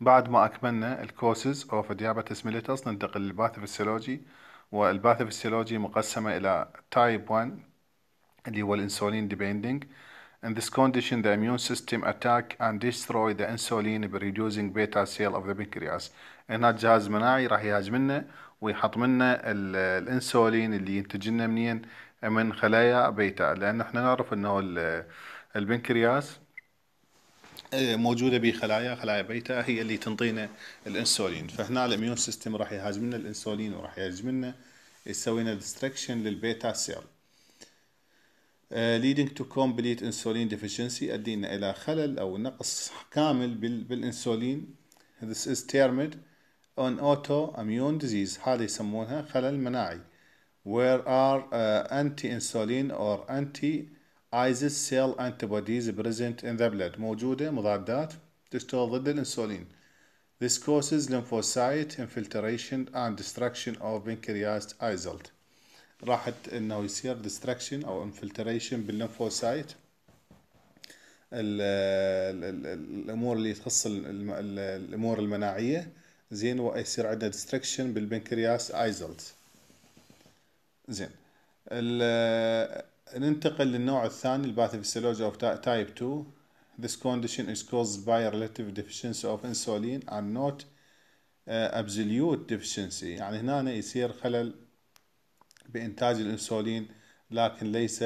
بعد ما أكملنا الكوسز of diabetes mellitus ننتقل للباث فيسيولوجي والباث فيسيولوجي مقسمة إلى تايب 1 اللي هو الانسولين ديبيندينج In this condition the immune system attack and destroy the insulin by reducing beta cell of the pancreas هنا الجهاز المناعي راح يهاجم لنا ويحط منا الانسولين اللي ينتج لنا منين من خلايا بيتا لأن احنا نعرف انه البنكرياس آه، موجوده بخلايا خلايا بيتا هي اللي تنطينا الانسولين فهنا الاميون سيستم راح يهاجم لنا الانسولين وراح يهاجم لنا يسوي لنا ديستركشن للبيتا سيل ليدنج تو كومبليت انسولين ديفيشنسي ادينا الى خلل او نقص كامل بالانسولين this is termed an autoimmune disease هذه يسمونها خلل مناعي where are انتي آه، anti insulin or anti ايزيس سيل انتيبوديز بريزنت ان ذا بلد موجوده مضادات تشتغل ضد الانسولين This causes lymphocyte infiltration and destruction of pancreas isolt راحت انه يصير destruction او infiltration باللمفوسايت الامور اللي تخص الامور المناعيه زين ويصير عندنا destruction بالبنكرياس isolt زين ننتقل للنوع الثاني الباثوفيسيولوجي اوف تايب 2 This condition is caused by a relative deficiency of insulin and not uh, absolute deficiency يعني هنا يصير خلل بإنتاج الأنسولين لكن ليس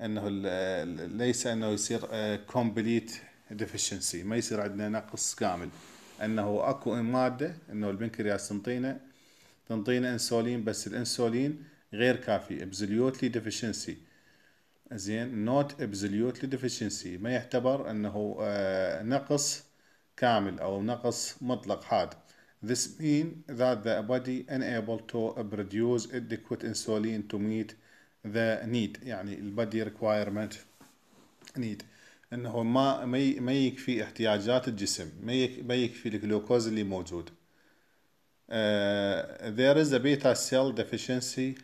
أنه ليس أنه يصير uh, complete deficiency ما يصير عندنا نقص كامل أنه أكو مادة أنه البنكرياس تنطينا تنطينا أنسولين بس الأنسولين غير كافي absolutely deficiency زين نوت ابسوليوتلي deficiency ما يعتبر انه نقص كامل او نقص مطلق حاد This mean that the body unable to produce adequate insulin to meet the need يعني البادي requirement need انه ما ما يكفي احتياجات الجسم ما يكفي الجلوكوز اللي موجود uh, there is a beta cell deficiency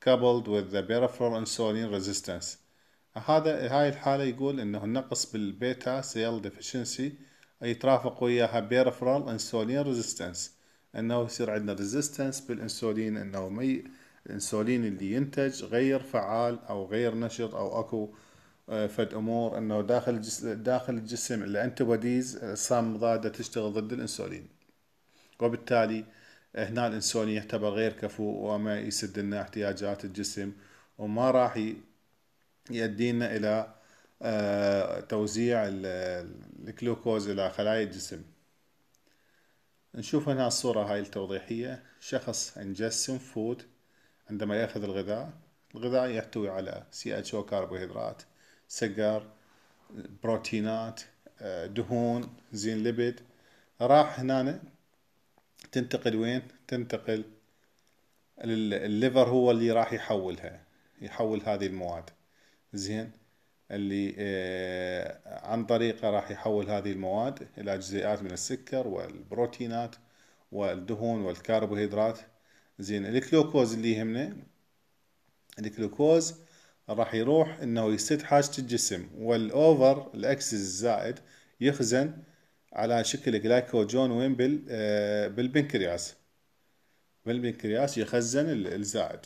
coupled with the peripheral insulin resistance هذا هاي الحالة يقول انه النقص بالبيتا سيل ديفيشنسي يترافق وياها peripheral insulin resistance انه يصير عندنا ريزيستنس بالانسولين انه مي الانسولين اللي ينتج غير فعال او غير نشط او اكو آه، فد امور انه داخل الجسم داخل الجسم الانتيبوديز بوديز اجسام تشتغل ضد الانسولين وبالتالي هنا الانسان يعتبر غير كفو وما يسد لنا احتياجات الجسم وما راح يدينا الى آه، توزيع الجلوكوز الى خلايا الجسم نشوف هنا الصورة هاي التوضيحية شخص انجسم فود عندما يأخذ الغذاء الغذاء يحتوي على سي اتش او كربوهيدرات سكر بروتينات آه، دهون زين ليبيد راح هنا تنتقل وين تنتقل الليفر هو اللي راح يحولها يحول هذه المواد زين اللي آه عن طريقه راح يحول هذه المواد الى جزيئات من السكر والبروتينات والدهون والكربوهيدرات زين الجلوكوز اللي يهمنا الجلوكوز راح يروح انه يسد حاجه الجسم والاوفر الاكسس الزائد يخزن على شكل جلايكوجون وين بال آه، بالبنكرياس بالبنكرياس يخزن الزائد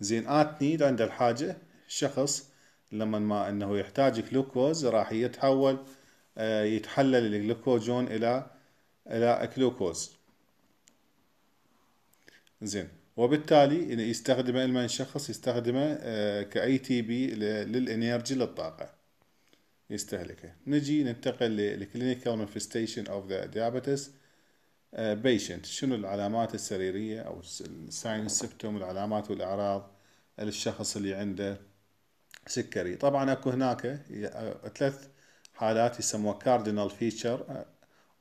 زين ات نيد عند الحاجه الشخص لما ما انه يحتاج جلوكوز راح يتحول آه، يتحلل الجلوكوجون الى الى جلوكوز زين وبالتالي يستخدمه المن شخص يستخدمه آه، كاي تي بي للانرجي للطاقه يستهلكه نجي ننتقل للكلينيكال مانفستيشن اوف ذا ديابيتس بيشنت شنو العلامات السريريه او الساين السبتوم العلامات والاعراض للشخص اللي عنده سكري طبعا اكو هناك آه، ثلاث حالات يسموها كاردينال فيتشر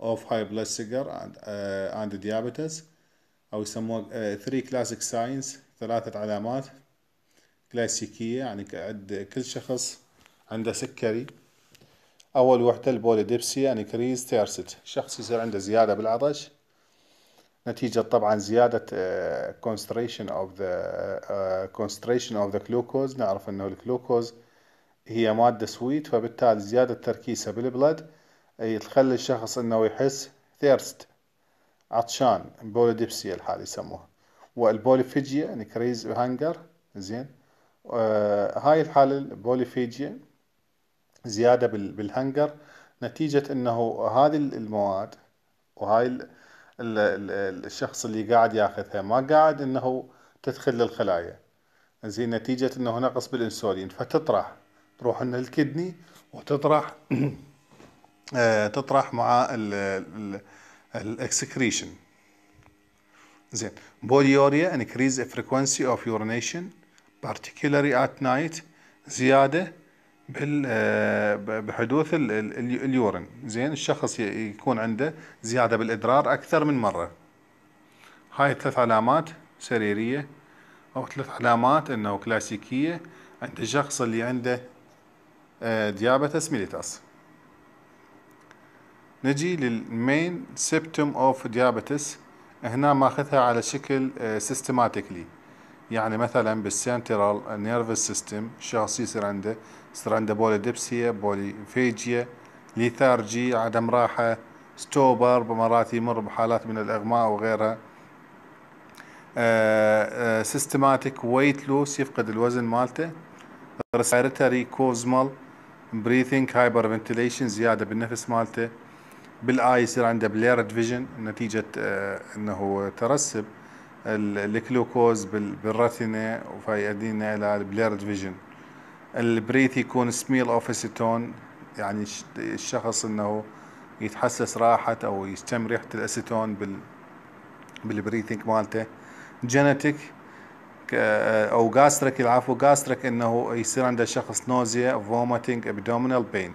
اوف هاي بلاد سكر اند ديابيتس او يسموها ثري كلاسيك ساينز ثلاثه علامات كلاسيكيه يعني عند كل شخص عنده سكري أول وحدة البوليديبسيا انكريز يعني تيرست شخص يصير عنده زيادة بالعطش نتيجة طبعا زيادة كونستريشن أوف ذا كونستريشن أوف ذا جلوكوز نعرف أنه الجلوكوز هي مادة سويت فبالتالي زيادة تركيزها بالبلد تخلي الشخص أنه يحس ثيرست عطشان بوليديبسيا الحال يسموها يعني انكريز هانجر زين آه هاي الحالة فيجيا زياده بالهنجر نتيجه انه هذه المواد وهاي الشخص اللي قاعد ياخذها ما قاعد انه تدخل للخلايا زين نتيجه انه نقص بالانسولين فتطرح تروح انه الكدني وتطرح آه، تطرح مع الاكسكريشن زين بوليوريا انكريز frequency of urination بارتيكولاري ات نايت زياده آه، بحدوث اليورين زين الشخص يكون عنده زيادة بالإدرار أكثر من مرة هاي ثلاث علامات سريرية أو ثلاث علامات أنه كلاسيكية عند الشخص اللي عنده ديابتس آه، ميليتاس نجي للمين سيبتوم اوف ديابتس هنا ماخذها على شكل سيستماتيكلي آه، يعني مثلا بالسنترال نيرفس سيستم الشخص يصير عنده سرندبوليدبسيا بوليفيجيا ليثارجي عدم راحة ستوبر بمرات يمر بحالات من الإغماء وغيرها آه، آه، سيستماتيك ويت لوس يفقد الوزن مالته ريسبيرتوري كوزمال بريثينج هايبر فنتيليشن زياده بالنفس مالته بالاي يصير عنده بليرد فيجن نتيجه آه، انه ترسب الجلوكوز بالرتينه فيؤدينا الى البليرد فيجن البريث يكون سميل اوف اسيتون يعني الشخص انه يتحسس راحة او يشم ريحة الاسيتون بال بالبريثنج مالته جينيتيك او جاستريك العفو جاستريك انه يصير عند الشخص نوزيا فوميتنج ابدومينال بين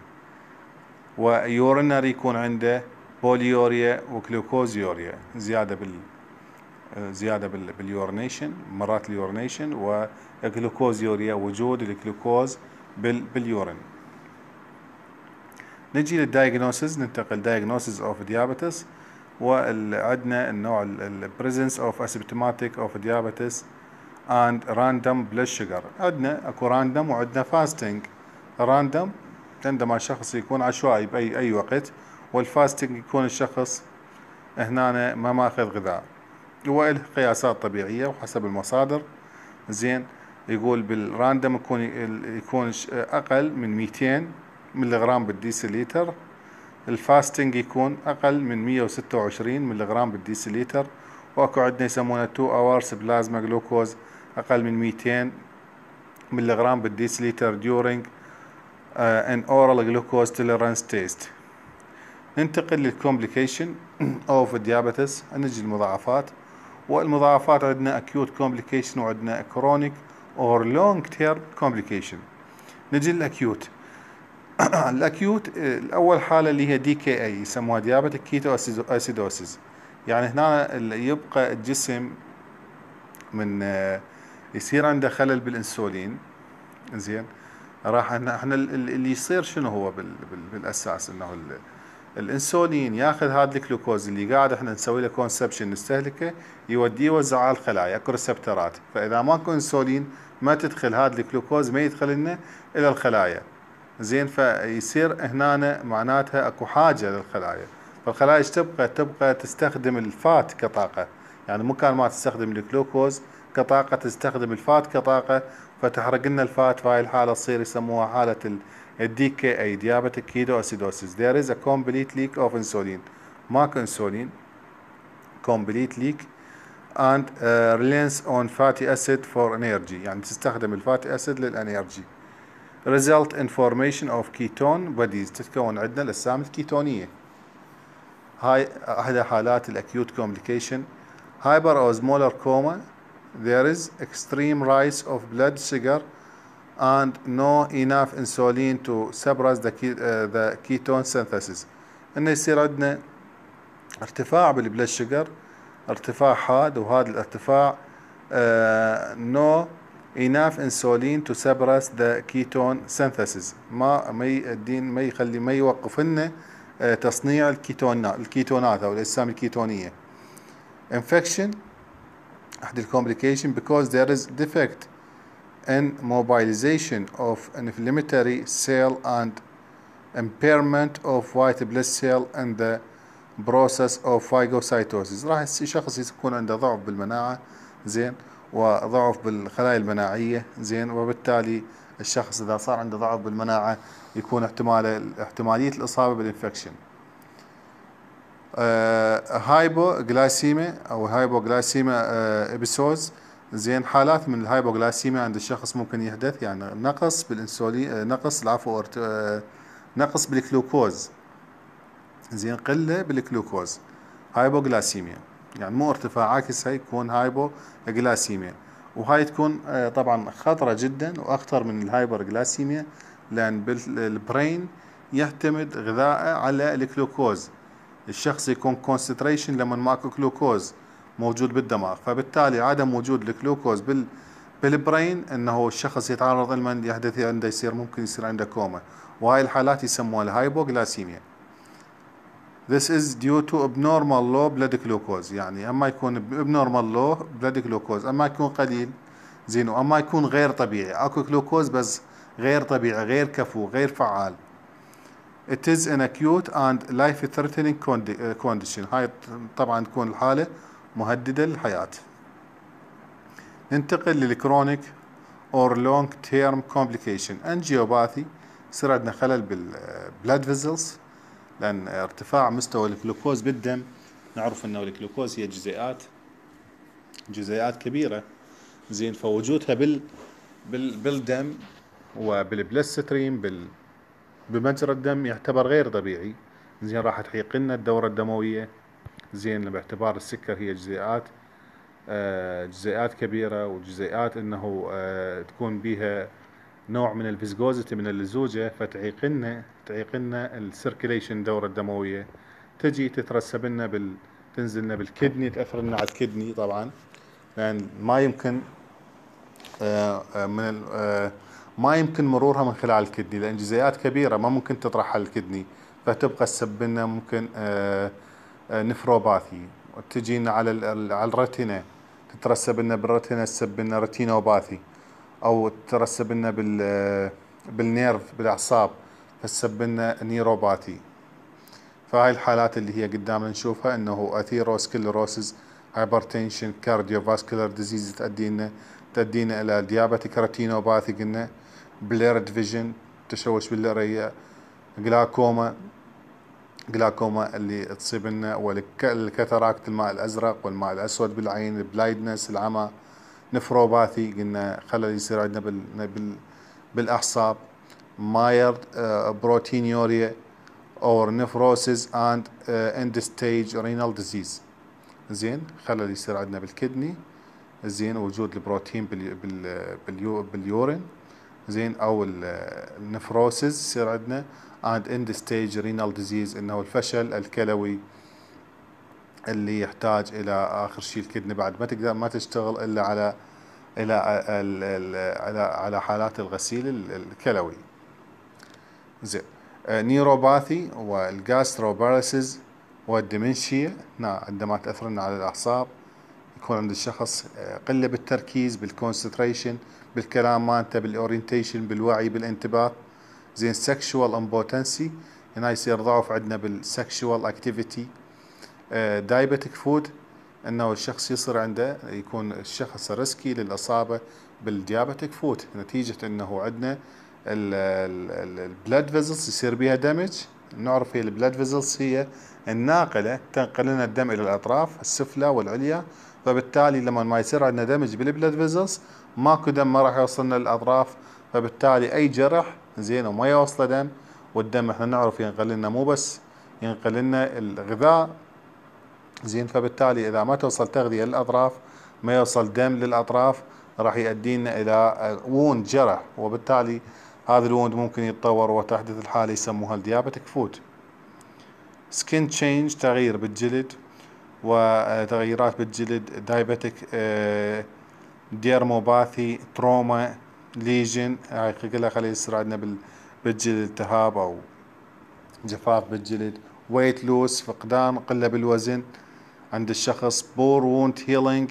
ويورينري يكون عنده بوليوريا وكلوكوزيوريا زيادة بال آه، زياده باليورنيشن مرات اليورنيشن والجلوكوزيوريا وجود الجلوكوز باليورين نجي للدايجنوسز ننتقل دايجنوسز اوف ديابيتس وعندنا النوع البريزنس اوف اسيبتوماتيك اوف ديابيتس اند راندوم بلاد شوجر عندنا اكو راندوم وعندنا فاستنج راندوم عندما الشخص يكون عشوائي باي اي وقت والفاستنج يكون الشخص هنا ما ماخذ غذاء وله قياسات طبيعية وحسب المصادر زين يقول بالراندم يكون يكون اقل من 200 ملغرام بالديسيليتر الفاستنج يكون اقل من 126 ملغرام بالديسيليتر واكو عندنا يسمونه 2 أورس بلازما جلوكوز اقل من 200 ملغرام بالديسيليتر ديورينج ان اورال جلوكوز توليرانس تيست ننتقل للكومبليكيشن اوف ديابيتس نجي المضاعفات والمضاعفات عندنا acute complication وعندنا chronic اور long term complication نجي للأكيوت الأكيوت الأول حالة اللي هي دي كي اي يسموها ديابت كيتو أسيدوسيس يعني هنا يبقى الجسم من يصير عنده خلل بالانسولين زين راح احنا اللي يصير شنو هو بالاساس انه الانسولين ياخذ هذا الجلوكوز اللي قاعد احنا نسوي له كونسبشن نستهلكه يوديه يوزعه على الخلايا اكو ريسبترات فاذا ماكو انسولين ما تدخل هذا الجلوكوز ما يدخل لنا الى الخلايا زين فيصير هنا معناتها اكو حاجه للخلايا فالخلايا ايش تبقى؟ تبقى تستخدم الفات كطاقه يعني مو كان ما تستخدم الجلوكوز كطاقه تستخدم الفات كطاقه فتحرق لنا الفات في هاي الحاله تصير يسموها حاله DKA diabetic ketoacidosis there is a complete leak of insulin ماك insulin complete leak and uh, reliance on fatty acid for energy يعني تستخدم الفاتي acid للانرجي result in formation of ketone bodies تتكون عندنا الاجسام الكيتونيه هاي احدى حالات الاكيوت كومبليكيشن هايبر اوزمولر كوما there is extreme rise of blood sugar and no enough insulin to suppress the, uh, the ketone synthesis انه يصير عندنا ارتفاع بالبلد شجر ارتفاع حاد وهذا الارتفاع uh, no enough insulin to suppress the ketone synthesis ما ما الدين ما يخلي ما يوقف لنا آه، تصنيع الكيتونات الكيتونات او الاجسام الكيتونيه infection احد الكومبليكيشن because there is defect and mobilization of inflammatory cell and impairment of white blood cell and the process of phagocytosis راح الشخص يكون عنده ضعف بالمناعة زين وضعف بالخلايا المناعية زين وبالتالي الشخص إذا صار عنده ضعف بالمناعة يكون احتمال احتمالية الإصابة بالإنفكشن آه، هايبوغلايسيميا أو هايبوغلايسيميا إبسوز آه، زين حالات من الهايبوغلاسيميا عند الشخص ممكن يحدث يعني نقص بالانسولين آه، نقص العفو آه، نقص بالجلوكوز زين قله بالجلوكوز هايبوغلاسيميا يعني مو ارتفاع عكس هاي يكون هايبوغلاسيميا وهاي تكون آه، طبعا خطره جدا واخطر من الهايبرغلاسيميا لان بالبرين يعتمد غذائه على الجلوكوز الشخص يكون كونسنتريشن لما ماكو جلوكوز موجود بالدماغ فبالتالي عدم وجود الجلوكوز بال بالبرين انه الشخص يتعرض لمن يحدث عنده يصير ممكن يصير عنده كوما وهاي الحالات يسموها الهايبوغلاسيميا This is due to abnormal low blood glucose يعني اما يكون abnormal low blood glucose اما يكون قليل زين واما يكون غير طبيعي اكو جلوكوز بس غير طبيعي غير كفو غير فعال It is an acute and life threatening condition هاي طبعا تكون الحالة مهددة للحياة ننتقل للكرونيك اور لونج تيرم كومبليكيشن انجيوباثي يصير عندنا خلل بالبلاد فيزلز لان ارتفاع مستوى الجلوكوز بالدم نعرف انه الجلوكوز هي جزيئات جزيئات كبيره زين فوجودها بال, بال بالدم وبالبلس ستريم بال بمجرى الدم يعتبر غير طبيعي زين راح تحيق لنا الدوره الدمويه زين باعتبار السكر هي جزيئات آه، جزيئات كبيره وجزيئات انه آه، تكون بيها نوع من الفيسكوزيتي من اللزوجه فتعيق لنا تعيق لنا السيركيليشن الدوره الدمويه تجي تترسب لنا بال تنزل لنا بالكدني تاثر لنا على الكدني طبعا لان ما يمكن آه، من ما يمكن مرورها من خلال الكدني لان جزيئات كبيره ما ممكن تطرحها الكدني فتبقى تسبب لنا ممكن آه، نفروباثي تجينا على على الرتينا تترسب لنا بالرتينا تسب لنا رتينوباثي او ترسب لنا بال آه، بالنيرف بالاعصاب تسب لنا نيروباثي فهاي الحالات اللي هي قدامنا نشوفها انه اثيروسكلروسز هايبرتنشن كارديوفاسكولار ديزيز تؤدي لنا تؤدي لنا الى ديابتيك رتينوباثي قلنا بليرد فيجن تشوش بالرئه جلاكوما جلاكوما اللي تصيب لنا والكاتاراكت الماء الازرق والماء الاسود بالعين البلايدنس العمى نفروباثي قلنا خلل يصير عندنا بال بالاعصاب ماير آه، بروتينيوريا اور نفروسز اند اند ستيج رينال ديزيز زين خلل يصير عندنا بالكدني زين وجود البروتين بال آه، باليورين زين او النفروسز يصير عندنا اند اند ستيج رينال ديزيز انه الفشل الكلوي اللي يحتاج الى اخر شيء الكدنه بعد ما تقدر ما تشتغل الا على الى على على حالات الغسيل الكلوي زين آه، نيوروباثي والجاستروباراسيس والدمنشيا نعم، عندما تاثرنا على الاعصاب يكون عند الشخص آه، قله بالتركيز بالكونسنتريشن بالكلام مالته بالاورينتيشن بالوعي بالانتباه زين سكشوال امبوتنسي هنا يصير ضعف عندنا بالسكشوال اكتيفيتي دايبتك فود انه الشخص يصير عنده يكون الشخص ريسكي للاصابه بالديابتك فود نتيجه انه عندنا البلاد فيزلز يصير بها دمج نعرف هي البلاد فيزلز هي الناقله تنقل لنا الدم الى الاطراف السفلى والعليا فبالتالي لما ما يصير عندنا دمج بالبلد فيزلز ماكو دم ما راح يوصلنا للاطراف فبالتالي اي جرح زين وما يوصله دم والدم احنا نعرف ينقل لنا مو بس ينقل لنا الغذاء زين فبالتالي اذا ما توصل تغذيه للاطراف ما يوصل دم للاطراف راح يؤدينا الى ووند جرح وبالتالي هذا الوند ممكن يتطور وتحدث الحاله يسموها الديابتك فوت سكين تشينج تغيير بالجلد وتغيرات بالجلد دايبتك ديرموباثي تروما ليجن هاي كلها خلي يصير عندنا بالجلد التهاب او جفاف بالجلد ويت لوس فقدان قله بالوزن عند الشخص بور وونت هيلينج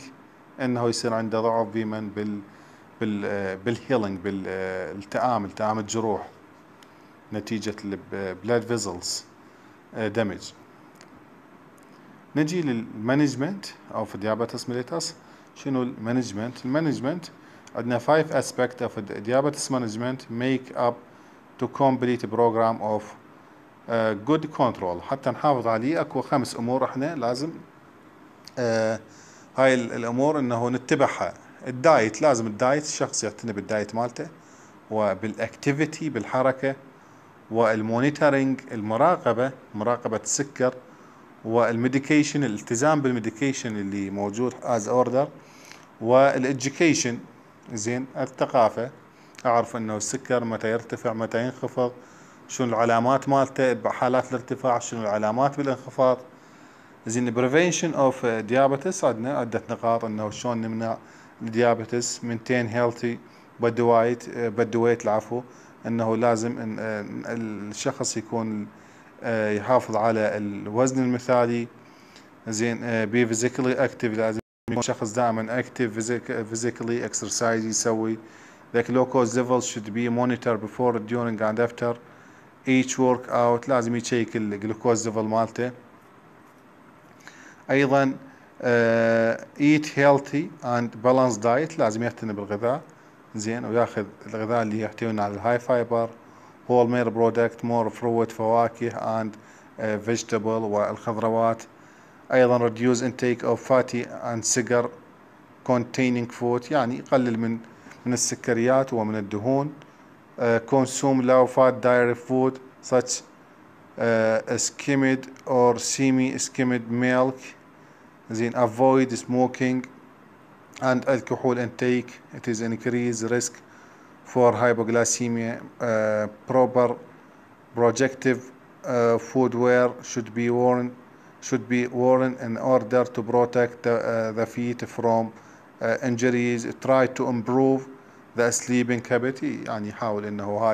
انه يصير عنده ضعف في من بال بال بالهيلينج بالالتئام آه، التئام الجروح نتيجه البلاد فيزلز دمج نجي للمانجمنت او في الديابيتس ميليتس شنو المانجمنت المانجمنت عندنا 5 aspect of diabetes management make up to complete program of uh, good control حتى نحافظ عليه اكو خمس امور احنا لازم uh, هاي الامور انه نتبعها الدايت لازم الدايت الشخص يعتني بالدايت مالته وبالاكتيفيتي بالحركه والمونيتورنج المراقبه مراقبه السكر والميديكيشن الالتزام بالميديكيشن اللي موجود از اوردر والاديوكيشن زين الثقافه اعرف انه السكر متى يرتفع متى ينخفض شنو العلامات مالته بحالات الارتفاع شنو العلامات بالانخفاض زين بريفنشن اوف ديابيتس عندنا عدة نقاط انه شلون نمنع الديابيتس مينتين هيلثي بدويت بدويت العفو انه لازم إن الشخص يكون آه، يحافظ على الوزن المثالي زين آه، بي فيزيكلي اكتف لازم يكون شخص دائما اكتف فيزيكلي اكسرسايز يسوي the ليفل شود بي مونيتور بيفور before اند افتر ايتش ورك اوت لازم يشيك الجلوكوز ليفل مالته ايضا ايت هيلثي اند بالانس دايت لازم يهتم بالغذاء زين وياخذ الغذاء اللي يحتوي على الهاي فايبر whole meal product more fruit فواكه and uh, vegetable والخضروات أيضا reduce intake of fatty and sugar containing food يعني يقلل من من السكريات ومن الدهون uh, consume low fat dairy food such uh, skimmed or semi skimmed milk زين avoid smoking and alcohol intake it is increase risk for hypoglycemia, uh, proper projective uh, footwear should be worn should be worn in order to protect the, uh, the feet from uh, injuries. Try to improve the sleeping habit. يعني حاول انه هاي